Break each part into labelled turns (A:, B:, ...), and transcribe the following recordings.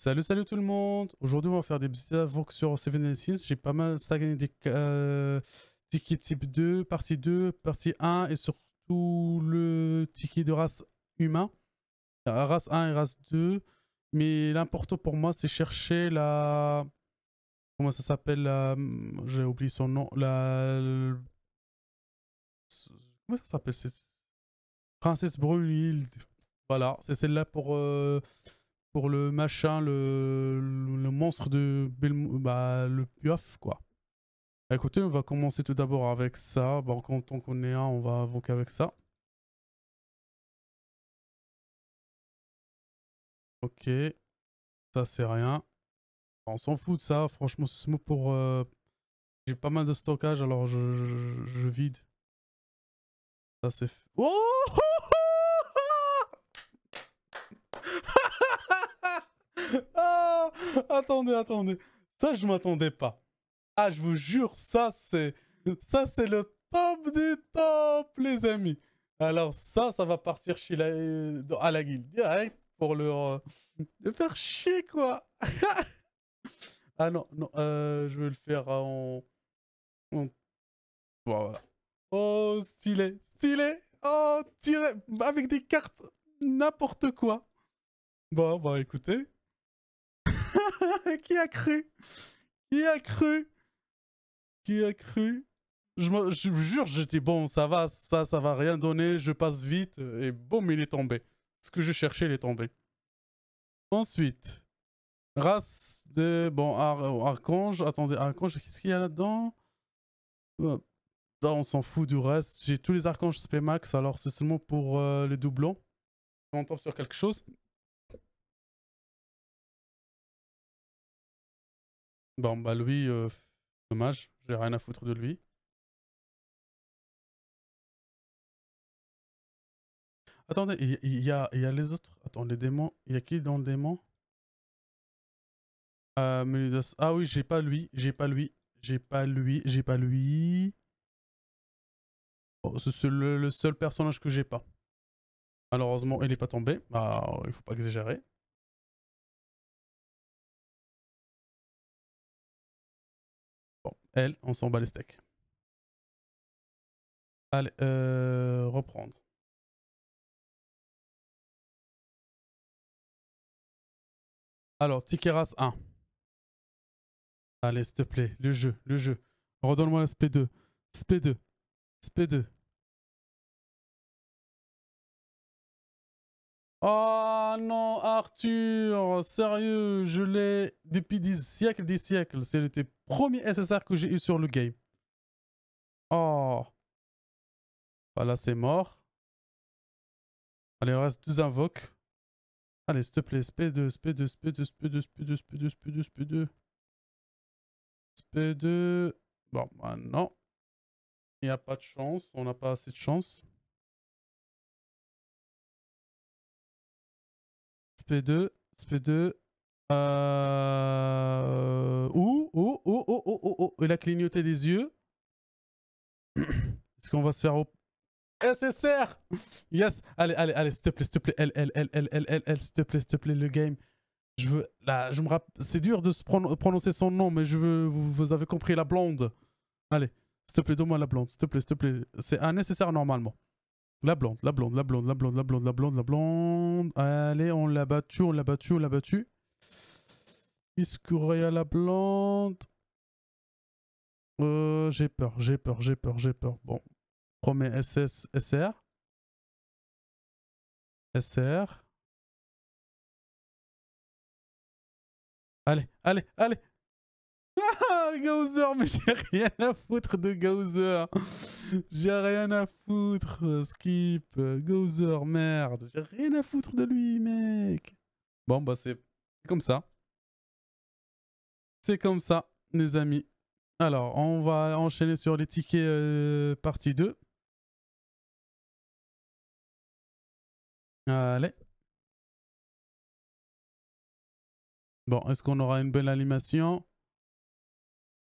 A: Salut, salut tout le monde!
B: Aujourd'hui, on va faire des petites sur Six. J'ai pas mal stagné des euh, tickets type 2, partie 2, partie 1 et surtout le ticket de race humain. Euh, race 1 et race 2. Mais l'important pour moi, c'est chercher la. Comment ça s'appelle J'ai oublié son nom. La. Comment ça s'appelle Princesse Brunhilde. Voilà, c'est celle-là pour. Euh, pour le machin, le, monstre de bah, le pioff quoi. Bah, écoutez, on va commencer tout d'abord
A: avec ça. Bon, quand on est un, on va invoquer avec ça. Ok. Ça, c'est rien.
B: Bah, on s'en fout de ça. Franchement, ce mot pour... Euh, j'ai pas mal de stockage, alors je, vide. Ça, c'est... Oh attendez, attendez. Ça, je m'attendais pas. Ah, je vous jure, ça, c'est... Ça, c'est le top du top, les amis. Alors ça, ça va partir chez la... Euh, à la guilde direct pour leur... Euh, le faire chier, quoi. ah non, non, euh, je vais le faire en... Voilà. Oh, stylé, stylé. Oh, tiré avec des cartes, n'importe quoi. Bon, bah écoutez, Qui a cru Qui a cru Qui a cru je, me, je vous jure, j'étais bon, ça va, ça, ça va rien donner, je passe vite, euh, et boum, il est tombé. Ce que je cherchais, il est tombé. Ensuite, race de... Bon, Archange, attendez, Archange, qu'est-ce qu'il y a là-dedans euh, On s'en fout du reste, j'ai tous les Archanges max, alors c'est seulement pour euh, les doublons.
A: on tombe sur quelque chose, Bon, bah lui, euh, dommage, j'ai rien à foutre de lui. Attendez, il y, a, les autres. Attends, les démons. Il y a qui dans le démon
B: euh, Ah oui, j'ai pas lui. J'ai pas lui. J'ai pas lui. J'ai pas lui.
A: Oh, C'est le, seul personnage que j'ai pas. Malheureusement, il est pas tombé. Bah il faut pas exagérer. Elle, on s'en bat les steaks. Allez, euh, reprendre. Alors, Tikeras 1. Allez, s'il te plaît, le jeu, le jeu. Redonne-moi la SP2. SP2. SP2. Oh non, Arthur Sérieux, je l'ai
B: depuis des siècles des siècles. C'est le premier SSR que j'ai eu sur le game. Oh. Voilà, c'est mort. Allez, il reste deux invoques. Allez, s'il te plaît, SP2, SP2, SP2, SP2, SP2, SP2, SP2,
A: SP2. SP2. Bon, maintenant... Il n'y a pas de chance, on n'a pas assez de chance. SP2, SP2.
B: Euh... Oh, oh, oh, oh, oh, oh, clignoté des yeux. Est-ce qu'on va se faire au... SSR Yes Allez, allez, allez, s'il te plaît, s'il te plaît. elle, elle, elle, elle, elle, elle, s'il te plaît, s'il te plaît, le game. Je veux... Là, je me rappelle... C'est dur de prononcer son nom, mais je veux... Vous, avez compris, la blonde. Allez, s'il te plaît, donne-moi la blonde, s'il te plaît, s'il te plaît. C'est un nécessaire normalement. La blonde, la blonde, la blonde, la blonde, la blonde, la blonde, la blonde. Allez, on l'a battue, on l'a battue, on l'a battue. à la blonde. Euh, j'ai peur, j'ai peur, j'ai
A: peur, j'ai peur. Bon. Premier SS, SR. SR. Allez, allez, allez, ah, mais j'ai rien à foutre de Gauzer.
B: J'ai rien à foutre, Skip. Gauzer, merde. J'ai rien à foutre de lui, mec. Bon, bah c'est comme ça.
A: C'est comme ça, les amis. Alors, on va enchaîner sur les tickets euh, partie 2. Allez. Bon, est-ce qu'on aura une belle animation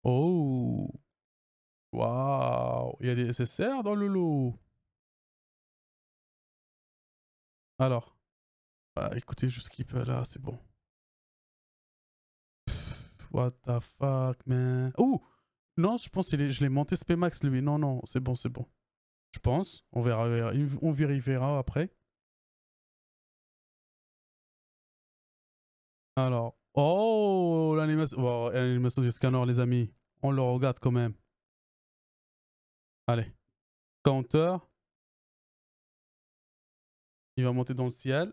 A: Oh! Waouh! Il y a des SSR dans le lot! Alors. Bah écoutez, je peut là, c'est bon.
B: what the fuck, man. Oh! Non, je pense que je l'ai monté max, lui. Non,
A: non, c'est bon, c'est bon. Je pense. On verra, on vérifiera après. Alors, Oh, oh, l'animation du scanner, les amis. On le regarde quand même. Allez. Counter. Il va monter dans le ciel.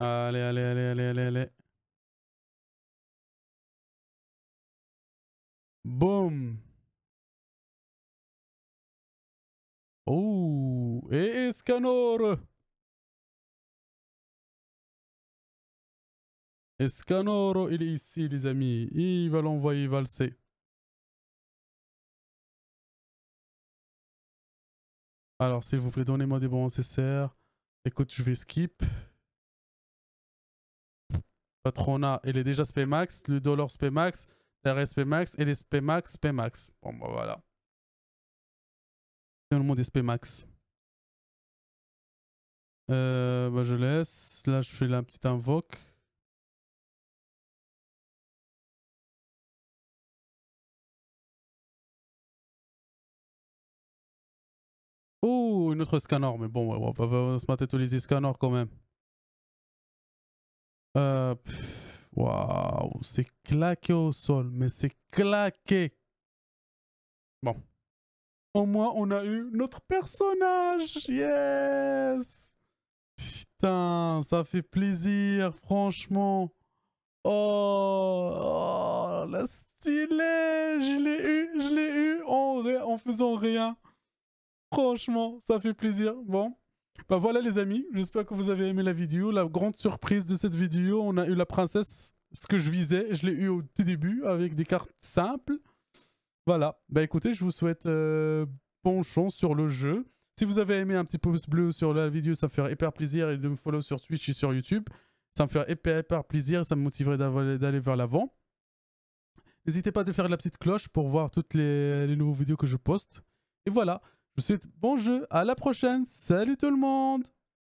A: Allez, allez, allez, allez, allez, allez. Boum. Oh, et Escanor. Escanoro, il est ici, les amis. Il va l'envoyer valser. Alors, s'il vous plaît, donnez-moi des bons nécessaires. Écoute, je vais skip.
B: Patrona, il est déjà max, Le dollar Spemax. SP max Et les Spemax, max. Bon, bah voilà. monde des Spemax.
A: Euh, bah, je laisse. Là, je fais la petite invoque. notre autre scanner, mais bon, on va se mater tous les scanners quand même.
B: Euh, Waouh, c'est claqué au sol, mais c'est claqué. Bon. Au moins, on a eu notre personnage. Yes. Putain, ça fait plaisir, franchement. Oh, oh la stylée. Je l'ai eu, je l'ai eu en, en faisant rien. Franchement, ça fait plaisir. Bon. Bah voilà les amis, j'espère que vous avez aimé la vidéo. La grande surprise de cette vidéo, on a eu la princesse, ce que je visais, je l'ai eu au tout début avec des cartes simples. Voilà, bah écoutez, je vous souhaite euh, bon chance sur le jeu. Si vous avez aimé un petit pouce bleu sur la vidéo, ça me ferait hyper plaisir et de me follow sur Twitch et sur YouTube. Ça me ferait hyper, hyper plaisir, ça me motiverait d'aller vers l'avant. N'hésitez pas à faire la petite cloche pour voir toutes les, les nouveaux vidéos que je poste. Et voilà. Je vous souhaite bon jeu, à la prochaine, salut tout le monde